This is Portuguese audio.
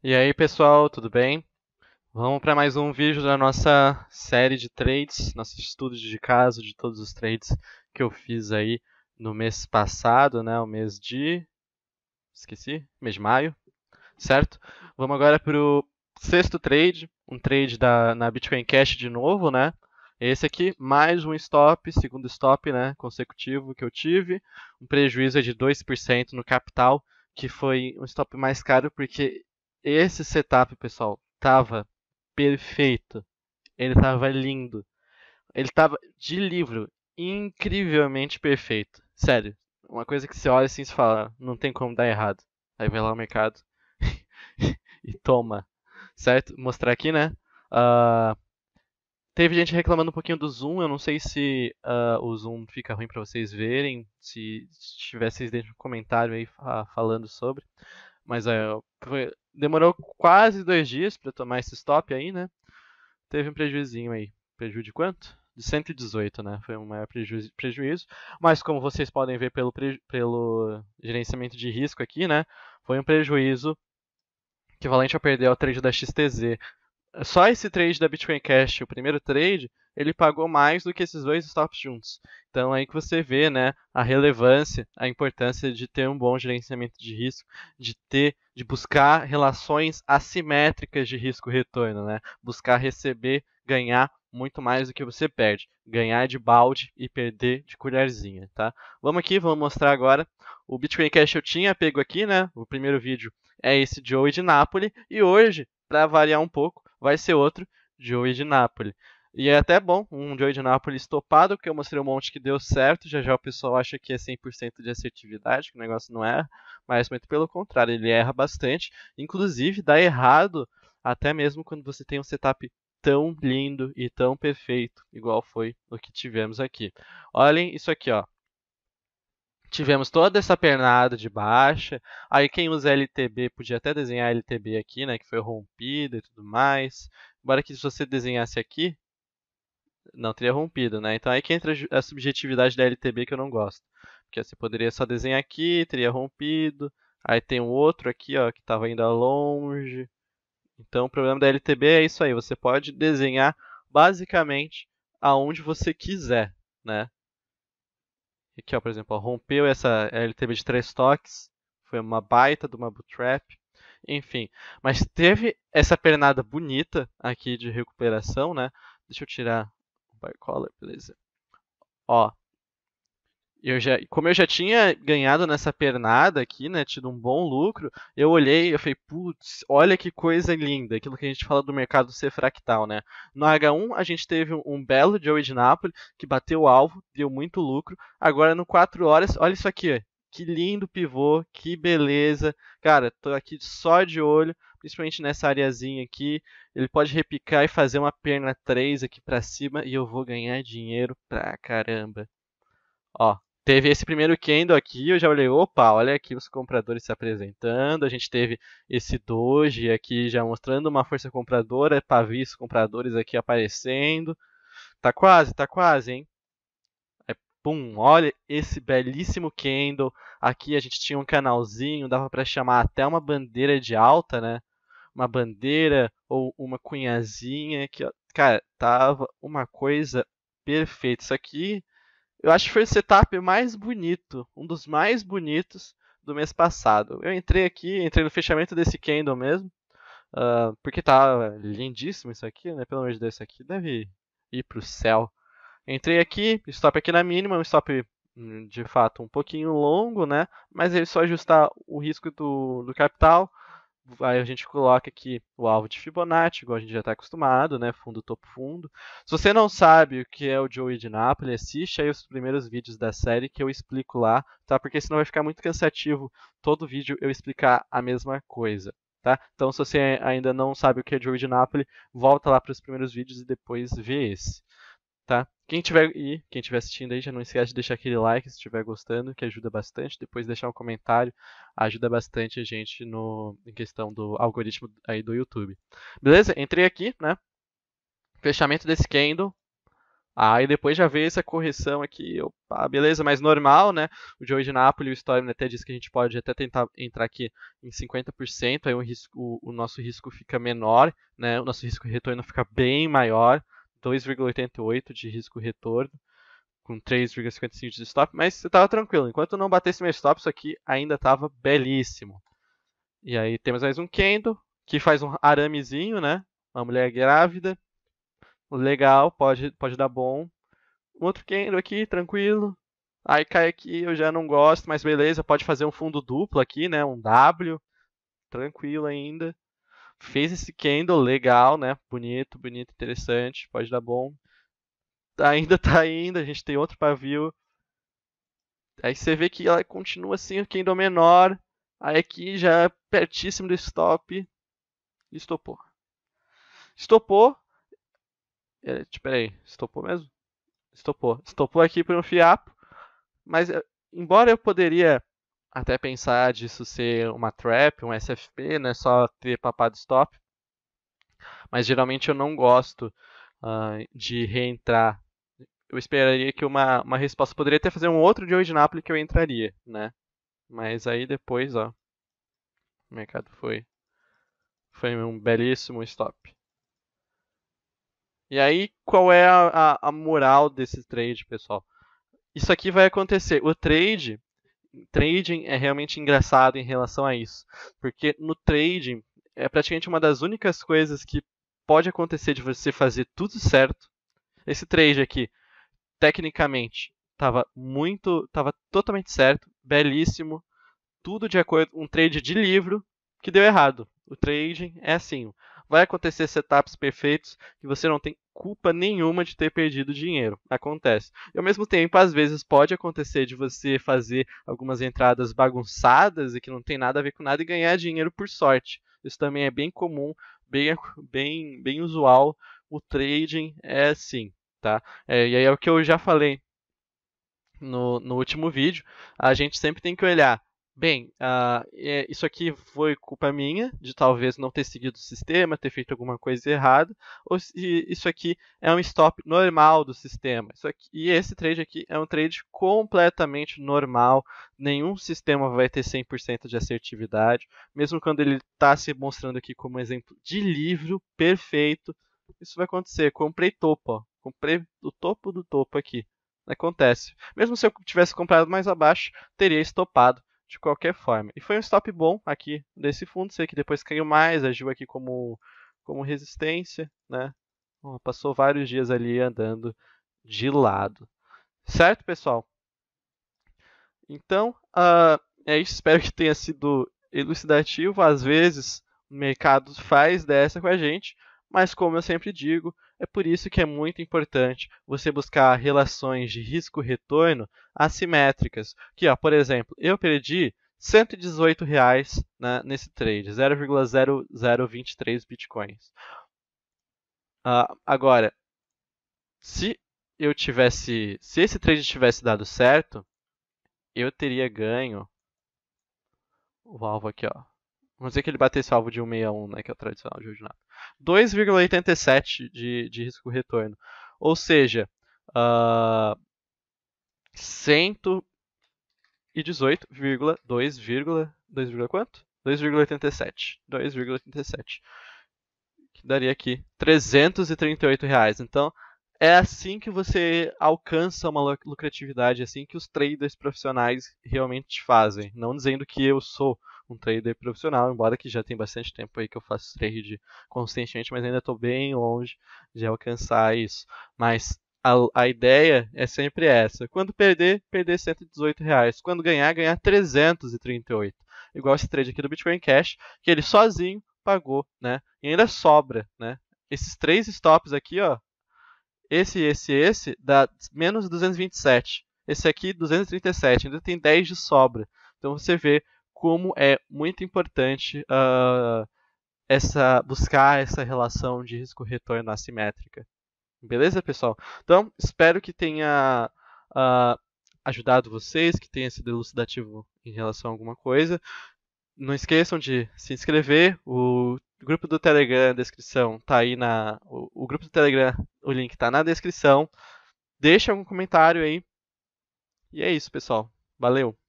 E aí pessoal, tudo bem? Vamos para mais um vídeo da nossa série de trades, nossos estudos de caso de todos os trades que eu fiz aí no mês passado, né? O mês de. Esqueci? Mês de maio, certo? Vamos agora para o sexto trade, um trade da, na Bitcoin Cash de novo, né? Esse aqui, mais um stop, segundo stop né, consecutivo que eu tive, um prejuízo de 2% no capital, que foi um stop mais caro porque esse setup, pessoal, tava perfeito. Ele tava lindo. Ele tava de livro, incrivelmente perfeito. Sério, uma coisa que você olha assim e fala, não tem como dar errado. Aí vai lá o mercado e toma. Certo? Mostrar aqui, né? Uh, teve gente reclamando um pouquinho do zoom. Eu não sei se uh, o zoom fica ruim para vocês verem. Se, tivesse tiver, vocês deixam um comentário aí uh, falando sobre. Mas ah, foi, demorou quase dois dias para tomar esse stop aí, né? Teve um prejuizinho aí. Prejuízo de quanto? De 118, né? Foi um maior prejuízo, prejuízo. Mas como vocês podem ver pelo, pelo gerenciamento de risco aqui, né? Foi um prejuízo equivalente a perder o trade da XTZ. Só esse trade da Bitcoin Cash, o primeiro trade, ele pagou mais do que esses dois stops juntos. Então aí que você vê, né, a relevância, a importância de ter um bom gerenciamento de risco, de ter de buscar relações assimétricas de risco-retorno, né? Buscar receber, ganhar muito mais do que você perde. Ganhar de balde e perder de colherzinha, tá? Vamos aqui, vamos mostrar agora. O Bitcoin Cash eu tinha pego aqui, né? O primeiro vídeo é esse Joey de Nápoles. E hoje, para variar um pouco, vai ser outro Joey de Nápoles. E é até bom um Joey de Nápoles topado, porque eu mostrei um monte que deu certo. Já já o pessoal acha que é 100% de assertividade, que o negócio não é mas muito pelo contrário, ele erra bastante. Inclusive, dá errado até mesmo quando você tem um setup tão lindo e tão perfeito, igual foi o que tivemos aqui. Olhem isso aqui, ó. Tivemos toda essa pernada de baixa. Aí quem usa LTB podia até desenhar LTB aqui, né, que foi rompida e tudo mais. Embora que se você desenhasse aqui, não teria rompido, né? Então aí que entra a subjetividade da LTB que eu não gosto. Porque você assim, poderia só desenhar aqui, teria rompido. Aí tem um outro aqui, ó, que estava ainda longe. Então o problema da LTB é isso aí, você pode desenhar basicamente aonde você quiser, né? Aqui, ó, por exemplo, ó, rompeu essa LTB de três toques, foi uma baita de uma bootstrap, enfim. Mas teve essa pernada bonita aqui de recuperação, né? Deixa eu tirar Bicolor, beleza. Ó, eu já, como eu já tinha ganhado nessa pernada aqui, né, tido um bom lucro, eu olhei e falei, putz, olha que coisa linda, aquilo que a gente fala do mercado ser fractal, né. No H1 a gente teve um belo Joey de Napoli, que bateu o alvo, deu muito lucro, agora no 4 horas, olha isso aqui, que lindo pivô, que beleza, cara, tô aqui só de olho, principalmente nessa areazinha aqui. Ele pode repicar e fazer uma perna 3 aqui para cima e eu vou ganhar dinheiro pra caramba. Ó, teve esse primeiro candle aqui, eu já olhei, opa, olha aqui os compradores se apresentando. A gente teve esse doge aqui já mostrando uma força compradora, pavis compradores aqui aparecendo. Tá quase, tá quase, hein? pum, olha esse belíssimo candle. Aqui a gente tinha um canalzinho, dava para chamar até uma bandeira de alta, né? uma bandeira ou uma cunhazinha que, cara, tava uma coisa perfeita. Isso aqui, eu acho que foi o setup mais bonito, um dos mais bonitos do mês passado. Eu entrei aqui, entrei no fechamento desse candle mesmo, uh, porque tá lindíssimo isso aqui, né? Pelo amor de Deus, isso aqui deve ir pro céu. Entrei aqui, stop aqui na mínima, um stop hum, de fato um pouquinho longo, né? Mas ele é só ajustar o risco do, do capital aí a gente coloca aqui o alvo de Fibonacci, igual a gente já está acostumado, né? Fundo, topo, fundo. Se você não sabe o que é o Joey de Napoli, assiste aí os primeiros vídeos da série que eu explico lá, tá? Porque senão vai ficar muito cansativo todo vídeo eu explicar a mesma coisa. Tá? Então, se você ainda não sabe o que é Joey de Napoli, volta lá para os primeiros vídeos e depois vê esse tá? Quem tiver e quem tiver assistindo aí, já não esquece de deixar aquele like se estiver gostando, que ajuda bastante. Depois deixar um comentário, ajuda bastante a gente no em questão do algoritmo aí do YouTube. Beleza? Entrei aqui, né? Fechamento desse candle. Aí ah, depois já veio essa correção aqui, opa, beleza, mas normal, né? O Joey de Napoli e o Storm até disse que a gente pode até tentar entrar aqui em 50%, aí o, risco, o, o nosso risco fica menor, né? O nosso risco de retorno fica bem maior, 2,88 de risco retorno, com 3,55 de stop, mas você estava tranquilo. Enquanto não batesse meu stop, isso aqui ainda estava belíssimo. E aí temos mais um Kendo, que faz um aramezinho, né? Uma mulher grávida. Legal, pode, pode dar bom. Um outro Kendo aqui, tranquilo. Aí cai aqui, eu já não gosto, mas beleza, pode fazer um fundo duplo aqui, né? Um W. Tranquilo ainda. Fez esse candle legal, né? Bonito, bonito, interessante, pode dar bom. Ainda tá indo, a gente tem outro pavio. Aí você vê que ela continua assim, o candle menor. Aí aqui já é pertíssimo do stop. Estopou. Estopou. É, tipo, aí estopou mesmo? Estopou. Estopou aqui por um fiapo. Mas eh, embora eu poderia até pensar disso ser uma trap, um SFP, né? Só ter papado stop. Mas geralmente eu não gosto uh, de reentrar. Eu esperaria que uma, uma resposta poderia até fazer um outro de hoje Apple que eu entraria, né? Mas aí depois, ó, o mercado foi foi um belíssimo stop. E aí, qual é a, a, a moral desse trade, pessoal? Isso aqui vai acontecer. O trade trading é realmente engraçado em relação a isso. Porque no trading é praticamente uma das únicas coisas que pode acontecer de você fazer tudo certo. Esse trade aqui, tecnicamente, estava muito, estava totalmente certo, belíssimo, tudo de acordo, um trade de livro que deu errado. O trading é assim, vai acontecer setups perfeitos que você não tem culpa nenhuma de ter perdido dinheiro. Acontece. E ao mesmo tempo, às vezes pode acontecer de você fazer algumas entradas bagunçadas e que não tem nada a ver com nada e ganhar dinheiro por sorte. Isso também é bem comum, bem, bem, bem usual. O trading é assim, tá? É, e aí é o que eu já falei no, no último vídeo. A gente sempre tem que olhar bem, uh, isso aqui foi culpa minha, de talvez não ter seguido o sistema, ter feito alguma coisa errada, ou se isso aqui é um stop normal do sistema. Isso aqui, e esse trade aqui é um trade completamente normal, nenhum sistema vai ter 100% de assertividade, mesmo quando ele está se mostrando aqui como exemplo de livro perfeito, isso vai acontecer. Comprei topo, ó. comprei o topo do topo aqui. Acontece. Mesmo se eu tivesse comprado mais abaixo, teria estopado de qualquer forma. E foi um stop bom aqui desse fundo, sei que depois caiu mais, agiu aqui como, como resistência, né? Passou vários dias ali andando de lado. Certo, pessoal? Então, uh, é isso. Espero que tenha sido elucidativo. Às vezes, o mercado faz dessa com a gente, mas como eu sempre digo, é por isso que é muito importante você buscar relações de risco-retorno assimétricas. Que, ó, por exemplo, eu perdi 118 reais né, nesse trade, 0,0023 bitcoins. Uh, agora, se eu tivesse, se esse trade tivesse dado certo, eu teria ganho o alvo aqui, ó, Vamos dizer que ele bateu esse alvo de 161, né, que é o tradicional de ordinário. 2,87 de, de risco retorno. Ou seja, uh, ah, 118,2, quanto? 2,87. 2,87. Que daria aqui 338 reais. Então, é assim que você alcança uma lucratividade, é assim que os traders profissionais realmente fazem. Não dizendo que eu sou um trader profissional, embora que já tem bastante tempo aí que eu faço trade conscientemente, mas ainda estou bem longe de alcançar isso. Mas a, a, ideia é sempre essa. Quando perder, perder 118 reais. Quando ganhar, ganhar 338. Igual esse trade aqui do Bitcoin Cash, que ele sozinho pagou, né? E ainda sobra, né? Esses três stops aqui, ó. Esse, esse, esse, dá menos 227. Esse aqui, 237. Ainda tem 10 de sobra. Então você vê como é muito importante uh, essa buscar essa relação de risco-retorno assimétrica. Beleza, pessoal? Então, espero que tenha uh, ajudado vocês, que tenha sido elucidativo em relação a alguma coisa. Não esqueçam de se inscrever. O grupo do Telegram, a descrição tá aí na. O, o grupo do Telegram, o link está na descrição. deixe algum comentário aí. E é isso, pessoal. Valeu!